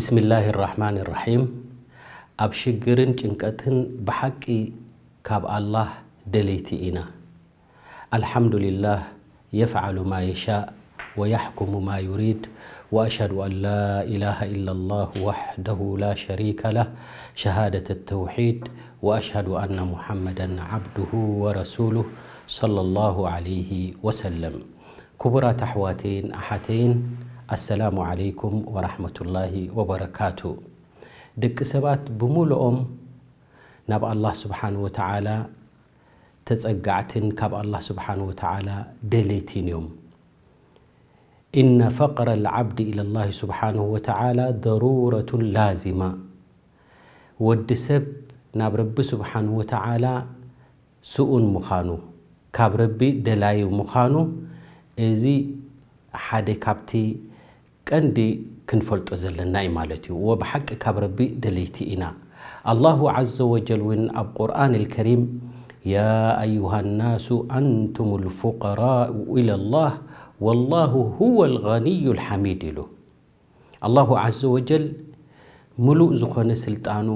بسم الله الرحمن الرحيم أب شقرن جنكتن بحقي كاب الله دليتي إنا الحمد لله يفعل ما يشاء ويحكم ما يريد وأشهد أن لا إله إلا الله وحده لا شريك له شهادة التوحيد وأشهد أن محمدا عبده ورسوله صلى الله عليه وسلم كبرى تحواتين أحتين ورحمة الله وبركاته دك سبات بمول أم ናብ الله سبحانه وتعالى ተፀጋዕትን ካብ الله سبحانه وتعالى دليتين يوم إن فقر العبد إلى الله سبحانه وتعالى ضرورة لازمة والدسب ناب رب سبحانه وتعالى سوء مخانو كاب ربي دلاي مخانو إذي حدي كابتي ቀንዲ ክንፈልጦ ዘለና እዩ ማለት እዩ ወብሓቂ ካብ ረቢ ደለይቲ ኢና ኣላሁ ዓዘ ወጀል እውን ኣብ ቁርኣን ልከሪም ያ ኣዩሃ ናሱ አንቱም ልፉقራء ኢላ ላህ ወላሁ ሁወ ልغኒዩ ልሓሚድ ኢሉ ኣላሁ ዓዘ ወጀል ሙሉእ ዝኾነ ስልጣኑ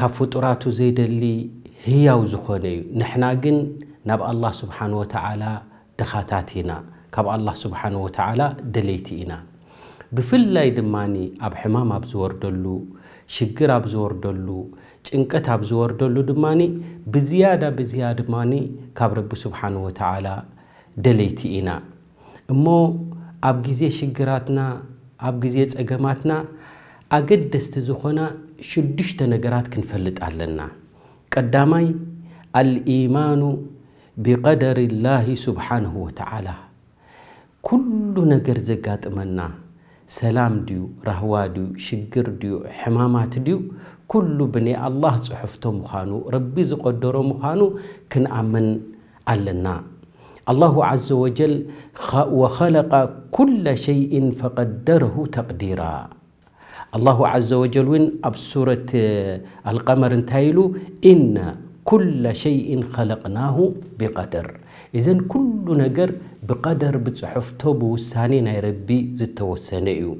ካብ ፍጡራቱ ዘይደሊ ህያው ዝኾነ እዩ ንሕና ግን ናብ ኣላህ ስብሓን ወተዓላ ድኻታት ኢና ካብ ኣላህ ስብሓን ወተዓላ ደለይቲ ኢና ብፍላይ ድማኒ ኣብ ሕማም ኣብ ዝወርደሉ ሽግር ኣብ ዝወርደሉ ጭንቀት ኣብ ዝወርደሉ ድማኒ ብዝያዳ ብዝያ ድማኒ ካብ ረቢ ስብሓን ወተዓላ ደለይቲ ኢና እሞ ኣብ ግዜ ሽግራትና ኣብ ግዜ ፀገማትና ኣገደስቲ ዝኾና ሽዱሽተ ነገራት ክንፈልጥ ኣለና ቀዳማይ አልኢማኑ ብቀደር ላሂ ስብሓንሁ ወተዓላ كل نجر زجات منا سلام ديو رهوا ديو شجر ديو حمامات ديو كل بني الله صحفته مخانو ربي زقدره مخانو كن أمن علنا الله عز وجل وخلق كل شيء فقدره تقديرا الله عز وجل وين أب سورة آه، القمر انتايلو إن كل شيء خلقناه بقدر إذن كل نجر بقدر بتصحف توب وساني نيربي زت وسنيو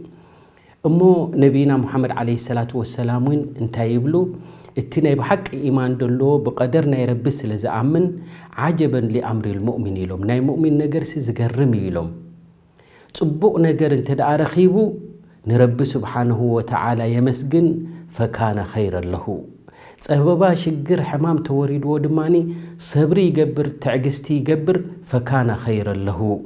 أمو نبينا محمد عليه الصلاة والسلام وين أنت يبلو اتنا بحق إيمان دلو بقدر نيربي سلز أمن عجبا لأمر المؤمن يلوم ناي مؤمن نجر سيزجرم يلوم تبوء نجر أنت دارخيبو نرب سبحانه وتعالى يمسجن فكان خيرا له صببا شجر حمام توريد ودماني صبري جبر تعجستي جبر فكان خير له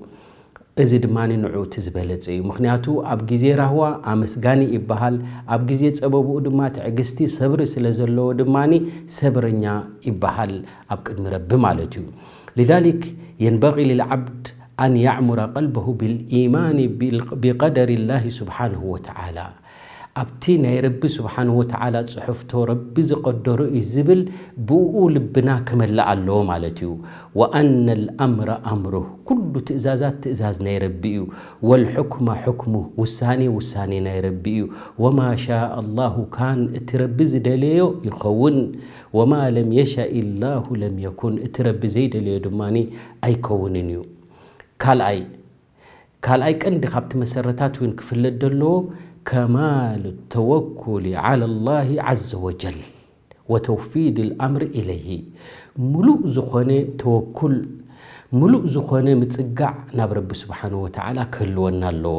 ازيد ماني نوعو تزبلتي مخنياتو اب غزي راهو امسغاني يبحال اب غزي صببو دما تعجستي صبر سلازلو ودماني صبرنيا يبحال اب قد مرب مالتي لذلك ينبغي للعبد ان يعمر قلبه بالايمان بقدر الله سبحانه وتعالى ኣብቲ ናይ ረቢ ስብሓን ወተዓላ ፅሑፍቶ ረቢ ዝቐደሮ እዩ ዝብል ብኡ ልብና ክመልእ ኣለዎ ማለት እዩ ወአነ ልኣምረ ኣምሩህ ኩሉ ትእዛዛት ትእዛዝ ናይ ረቢ እዩ ወልሕክማ ሕክሙ ውሳኔ ውሳኔ ናይ ረቢ እዩ ወማ ሻ ላሁ ካን እቲ ረቢ ዝደለዮ ይኸውን ወማ ለም የሻእ ላሁ ለም የኩን እቲ ረቢ ዘይደለዮ ድማኒ ኣይከውንን እዩ ካልኣይ ካልኣይ ቀንዲ ካብቲ መሰረታት እውን ክፍለጥ ደለዎ كمال التوكل على الله عز وجل وتوفيد الأمر إليه ملوء زخون توكل ملوء زخون متسقع ناب رب سبحانه وتعالى كل ونالو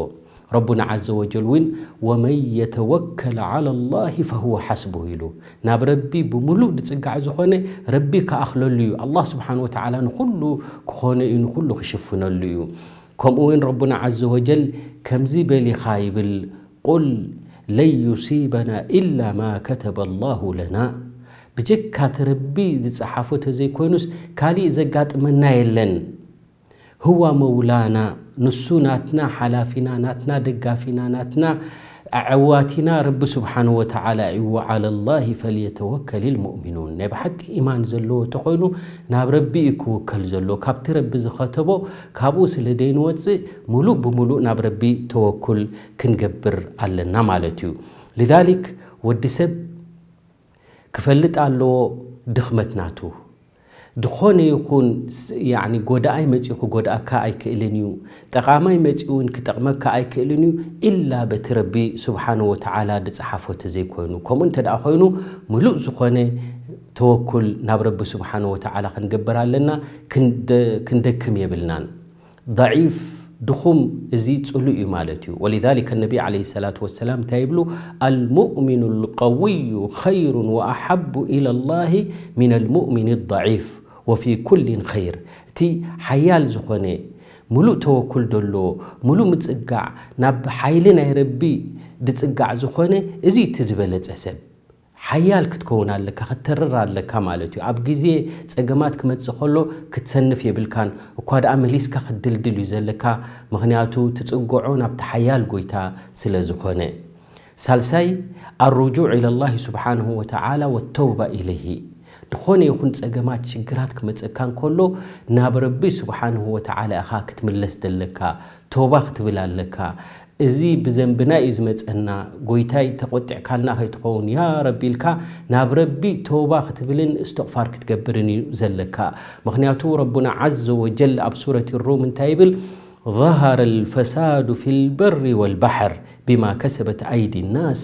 ربنا عز وجل وين ومن يتوكل على الله فهو حسبه له ناب ربي بملوء تسقع زخون ربي كأخل له الله سبحانه وتعالى نخل كخون نخل خشفنا له كم وين ربنا عز وجل كم زي بلي خايب قل لن يصيبنا إلا ما كتب الله لنا بجكات ربي زحافو زي كوينوس كالي زقات منا يلن هو مولانا نسو ناتنا حلافنا ناتنا دقافنا ناتنا ኣዕዋቲና ረቢ ስብሓን ወተዓላ እዩ ዓላ ላሂ ፈልየተወከል ልሙእሚኑን ናይ ብሓቂ ኢማን ዘለዎ እንተኮይኑ ናብ ረቢ እዩ ክውከል ዘሎ ካብቲ ረቢ ዝኸተቦ ካብኡ ስለ ደይንወፅእ ሙሉእ ብሙሉእ ናብ ረቢ ተወኩል ክንገብር ኣለና ማለት እዩ ልዛሊክ ወዲ ሰብ ክፈልጥ ኣለዎ ድኽመትናቱ دخون يكون يعني جودة أي متجو جودة كأي كإلنيو تقام أي متجو إن كتقم كأي كإلنيو إلا بتربي سبحانه وتعالى دتصحفه تزيكونو كم أنت دخونو ملوك زخون توكل نبرب سبحانه وتعالى خنجبر علينا كند كندكم يبلنا ضعيف دخوم زيد تقولوا إمالتي ولذلك النبي عليه الصلاة والسلام تايبلو المؤمن القوي خير وأحب إلى الله من المؤمن الضعيف وفي كل خير تي حيال زخوني ملو توكل دلو ملو متسقع ناب حيلنا يربي دتسقع زخوني ازي تزبلت أسب حيال كتكون لك خترر لك مالتي اب غزي صغمات كمتص خلو كتسنف يبلكان وكاد امليس كخدلدل يزلكا مغنياتو تصغعو نابت حيال غويتا سلازخونه سالساي الرجوع الى الله سبحانه وتعالى والتوبه اليه دخون يكون تجمعات شجرات كمتس كان كله ناب ربي سبحانه وتعالى هاك تملس دلكا توبخ تبلا لكا إذا بزنبنا إزمت أن قويتاي تقطع كالنا هاي تقول يا ربي لك ناب ربي توبة ختبلن استغفار كتقبرني زلكا مخنياتو ربنا عز وجل أب سورة الروم تايبل ظهر الفساد في البر والبحر بما كسبت أيدي الناس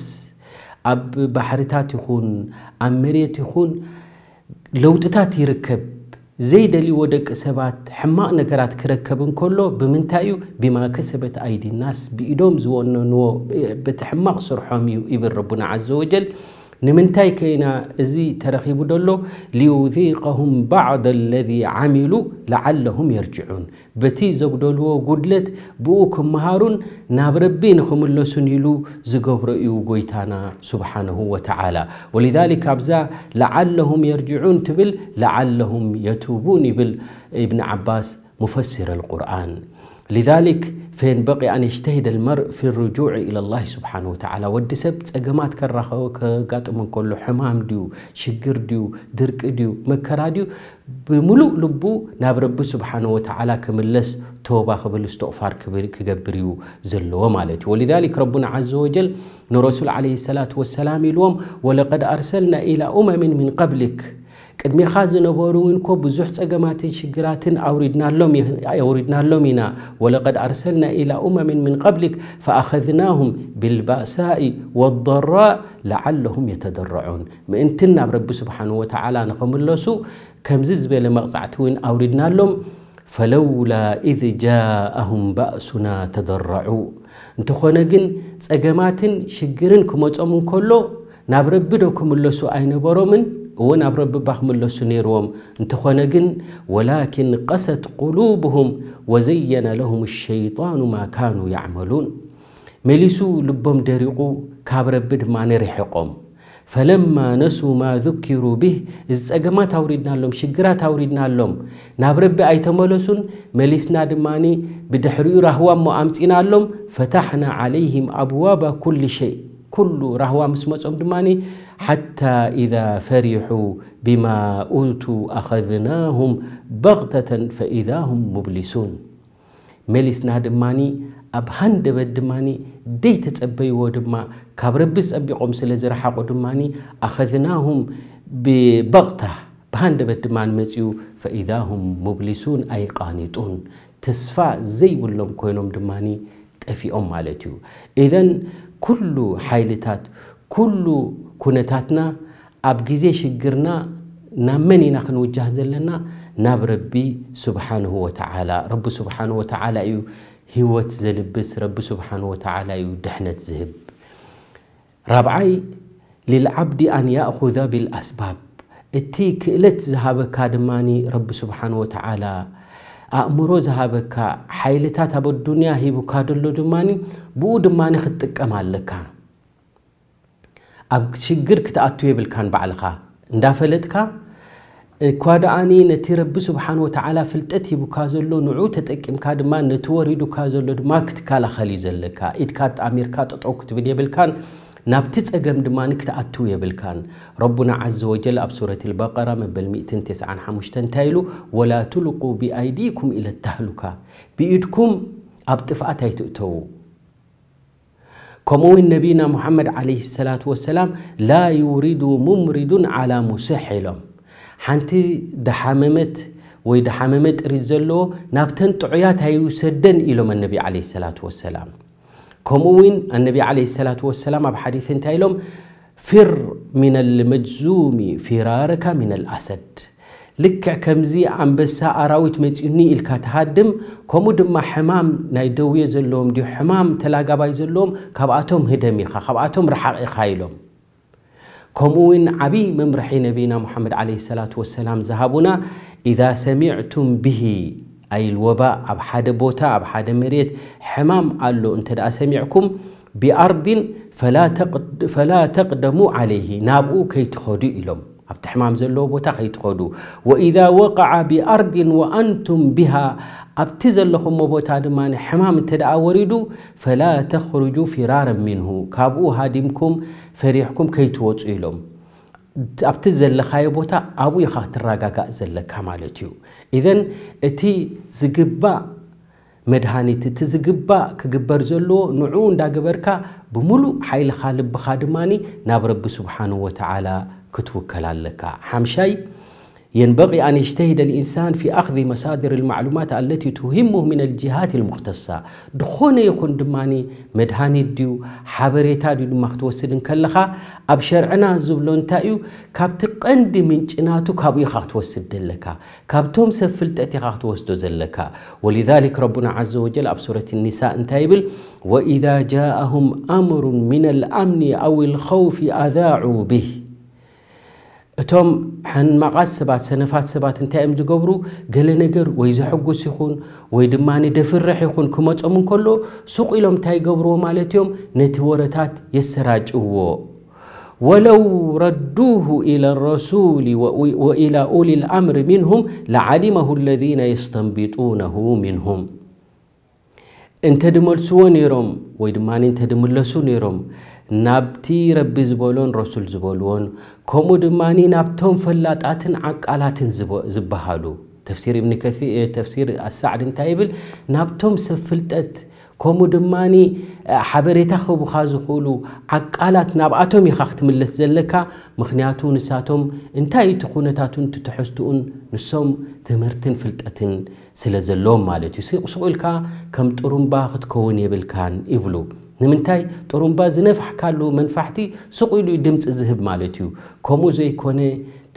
أب بحرتات يكون أمريت يكون لوت تاتي ركب زيد اللي ودك سبات حما نكرات كركبن كله بمنتايو بما كسبت ايدي الناس بيدوم زون نو بتحما صرحهم يو ربنا عز وجل نمنتاي كينا ازي ترخيبو دلو ليوذيقهم بعض الذي عملوا لعلهم يرجعون بتي زوغ دلو قدلت بوكم مهارون نابربين هم اللسون يلو زغور ايو سبحانه وتعالى ولذلك ابزا لعلهم يرجعون تبل لعلهم يتوبون بل ابن عباس مفسر القرآن لذلك فينبغي أن يجتهد المرء في الرجوع إلى الله سبحانه وتعالى ود سب تجمعات كرخه من كل حمام ديو شجر ديو درك ديو مكرا ديو بملوء لبو ناب رب سبحانه وتعالى كملس توبة قبل استغفار كبير كجبريو زلوا مالتي ولذلك ربنا عز وجل نرسل عليه الصلاة والسلام اليوم ولقد أرسلنا إلى أمم من قبلك قدمي خازن بورون كو بزوح تقامات شقرات أوردنا اللومينا ولقد أرسلنا إلى أمم من قبلك فأخذناهم بالبأساء والضراء لعلهم يتدرعون ما انتنا برب سبحانه وتعالى نقوم اللوسو كم زيز بيلا مقصعتوين أوردنا اللوم فلولا إذ جاءهم بأسنا تدرعوا انتخونا قن تقامات شقرن كموت أمون كلو نابرب بدو كم اللوسو أين برومن ون رب بحم اللسنيروم انتخنجن ولكن قست قلوبهم وزين لهم الشيطان ما كانوا يعملون ملسو لبهم دريقو كابربد ما نريحقهم فلما نسوا ما ذكروا به إذ أجمع توريدنا لهم شجرة توريدنا لهم نبرب أيتهم لسون مليس نادماني بدحرير رهوا مؤمتين لهم فتحنا عليهم أبواب كل شيء كل رهوا مسمتهم دماني حتى إذا فرحوا بما أوتوا أخذناهم بغتة فإذا هم مبلسون ملس دماني أبهان دب دماني ديت أبي ودما كبربس أبي قمس لزرحا دماني أخذناهم ببغتة بهان دب دماني متيو فإذا هم مبلسون أي قانتون تسفى زي ولهم كوينهم دماني تفي أم مالتيو إذن كل حالتات كل كنتاتنا أبجزي شجرنا نمني نحن وجهز لنا ناب ربي سبحانه وتعالى رب سبحانه وتعالى يو هو تزلبس رب سبحانه وتعالى يدحنة ذهب رابعي للعبد أن يأخذ بالأسباب اتيك لتزهب كادماني رب سبحانه وتعالى ኣእምሮ ዝሃበካ ሓይልታት ኣብ ኣዱንያ ሂቡካ ደሎ ድማ ብኡ ድማ ክትጥቀም ኣለካ ኣብ ሽግር ክትኣቱ የብልካን ባዕልኻ እንዳፈለጥካ እኳ ደኣኒ ነቲ ረቢ ስብሓን ወተዓላ ፍልጠት ሂቡካ ዘሎ ንዑ ተጠቂምካ ድማ ነቲ ወሪዱካ ዘሎ ድማ ክትከላኸል እዩ ዘለካ ኢድካ ተኣሚርካ ጠጠው ክትብል የብልካን نبتت أجمع دمانك تأتو بلكان ربنا عز وجل أب سورة البقرة من بالمئتين تسعة حمش تايلو ولا تلقوا بأيديكم إلى التهلكة بإيدكم أبتفأت هيتؤتو كمو النبينا محمد عليه الصلاة والسلام لا يريد ممرد على مسحلهم حنتي دحممت ويدحممت رزلو ጥሪት تعيات ናብተን ጥዑያት إلى النبي عليه الصلاة والسلام كموين النبي عليه الصلاة والسلام بحديث تايلوم فر من المجزوم فرارك من الأسد لك كمزي عم بس أراويت متيني تهدم كمود ما حمام نيدو زلهم دي حمام تلاقى باي كبعتهم هدمي خا كبعتهم رح إخايلهم كموين عبي ممرحي نبينا محمد عليه الصلاة والسلام ذهبنا إذا سمعتم به أي الوباء أب حد بوتا أب حد مريت حمام قالوا أنت أسمعكم بأرض فلا تقد فلا تقدموا عليه نابو كي تخدو إلهم أب تحمام زلو بوتا كي تخدو وإذا وقع بأرض وأنتم بها أب لهم بوتا دمان حمام تدا وردو فلا تخرجوا فرارا منه كابو هادمكم فريحكم كي توتو إلهم ኣብቲ ዘለኻዮ ቦታ ኣብኡ ኢኻ ክትረጋጋእ ዘለካ ማለት እዩ ኢዘን እቲ ዝግባእ መድሃኒት እቲ ዝግባእ ክግበር ዘለዎ ንዑ እንዳግበርካ ብሙሉእ ሓይልኻ ልብኻ ድማኒ ናብ ረቢ ስብሓን ወተዓላ ክትውከል ኣለካ ሓምሻይ ينبغي أن يجتهد الإنسان في أخذ مصادر المعلومات التي تهمه من الجهات المختصة دخون يكون دماني مدهاني ديو حبريتا ديو دماغت وسدن كلخا أب زبلون تايو كاب تقن دمينجناتو كابو يخاغت وسدن لكا كاب توم سفل تأتي خاغت وسدو زلكا ولذلك ربنا عز وجل أب سورة النساء انتايبل وإذا جاءهم أمر من الأمن أو الخوف أذاعوا به እቶም ሓንማቓት ሰባት ሰነፋት ሰባት እንታይ እዮም ዝገብሩ ገለ ነገር ወይ ዘሐጉስ ይኹን ወይ ድማ ደፍርሕ ይኹን ክመፆም እንከሎ ሱቕ ኢሎም እንታይ ይገብርዎ ማለት እዮም ነቲ ወረታት የሰራጭዎ ወለው ረዱሁ ኢላ ረሱሊ ወኢላ ኡሊ ልኣምሪ ምንሁም ለዓሊመሁ ለذነ የስተንቢጡነሁ ምንሁም እንተ ድመልስዎ ነይሮም ወይ ድማ እንተ ድምለሱ ነይሮም نبتي ربي زبولون رسول زبولون كومو دماني نابتون فلاتاتن عقالاتن زبهالو تفسير ابن كثير تفسير السعد انتايبل نابتون سفلتت كومو دماني حبري تخو بخازو خولو عقالات نابعاتهم يخاخت من لسزلكا مخنياتو نساتهم انتاي تخونتاتون تتحستون نسوم تمرتن فلتاتن سلزلوم مالتو سيقصولكا كم ترنبا خد كون يبلكان يبلو ንምንታይ ጥሩምባ ዝነፋሕ ካሉ መንፋሕቲ ስቕ ኢሉ ድምፂ ዝህብ ማለት እዩ ከምኡ ዘይኮነ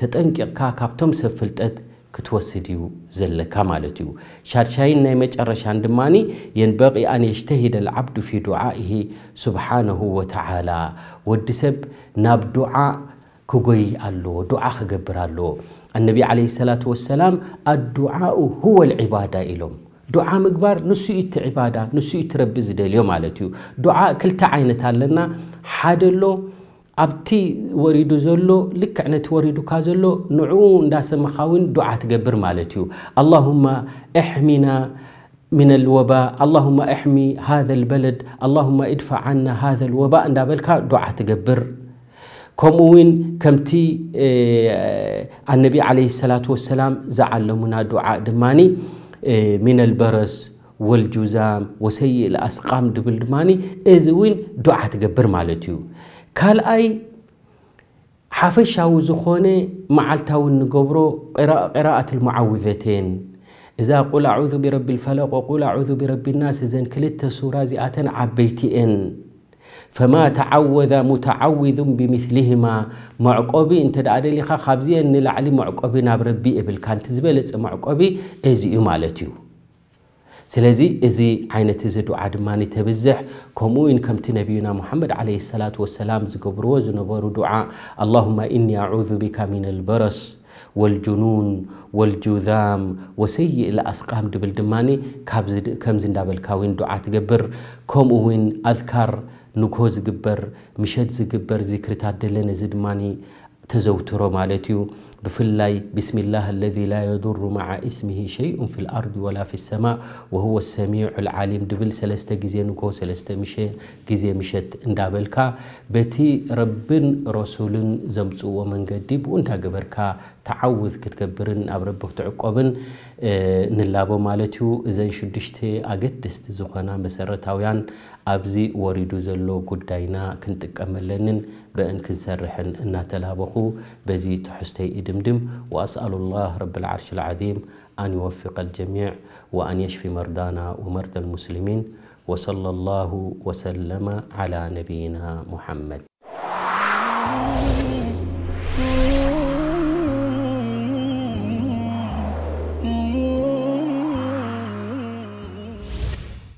ተጠንቂቕካ ካብቶም ሰብ ፍልጠት ክትወስድ እዩ ዘለካ ማለት እዩ ሻድሻይን ናይ መጨረሻን ድማኒ የንበቂ ኣን የሽተሂደ ልዓብዱ ፊ ዱዓኢሂ ስብሓነሁ ወተዓላ ወዲ ሰብ ናብ ዱዓ ክጎይ ኣለዎ ዱዓ ክገብር ኣለዎ ኣነቢ ዓለ ሰላት ወሰላም ኣዱዓኡ ሁወ ልዕባዳ ኢሎም دعاء مقبار نسيت عبادة نسيت رب زد اليوم على تيو دعاء كل تعينة لنا حاد له أبتي وريد زلو لك عنا توريد كازلو نعون داس مخاون دعاء تجبر مالتيو اللهم احمينا من الوباء اللهم احمي هذا البلد اللهم ادفع عنا هذا الوباء اندا بلكا دعاء تجبر كموين كمتي اه النبي عليه الصلاة والسلام زعل لمنا دعاء دماني إيه، من البرس والجزام وسيء الأسقام دبل دماني إزوين دعاة تقبر مالتيو كال أي حافشاو زخوني معالتاو نقبرو قراءة المعوذتين إذا قل أعوذ برب الفلق وقل أعوذ برب الناس إذن كلتا سورة زئة عبيتئن فما تعوذ متعوذ بمثلهما معقبي انت دا ادلي خا خابزي ان لعلي معقبي ناب ربي ابل كان تزبلت معقبي ازي يو مالتيو سلازي ازي عينت زدو عدماني تبزح كموين كمت نبينا محمد عليه الصلاة والسلام زقبرو زنبرو دعاء اللهم اني اعوذ بك من البرس والجنون والجذام وسيء الاسقام دبل دماني كابز كم زندابل كاوين دعاء تقبر كم اذكار نخو جبر مشد زگبر ذکر تعدل ماني تزوتر مالتیو بفلای بسم الله الذي لا يضر مع اسمه شيء في الأرض ولا في السماء وهو السميع العليم دبل سلست جزية نكو سلست مشة جزية مشت اندابل كا بتي ربن رسول زمتو ومن قديب وانت جبر كا ተዓውዝ ክትገብርን ኣብ ረቢ ክትዕቆብን ንላቦ ማለት እዩ እዘን ሽዱሽተ ኣገደስቲ ዝኾና መሰረታውያን ኣብዚ ወሪዱ ዘሎ ጉዳይና ክንጥቀመለንን በአን ክንሰርሕን እናተላበኹ በዚ ትሕዝቶይ እድምድም ወአስአሉ ላህ ረብ ልዓርሽ ልዓዚም أن يوفق الجميع وأن يشفي مرضانا ومرضى المسلمين وصلى الله وسلم على نبينا محمد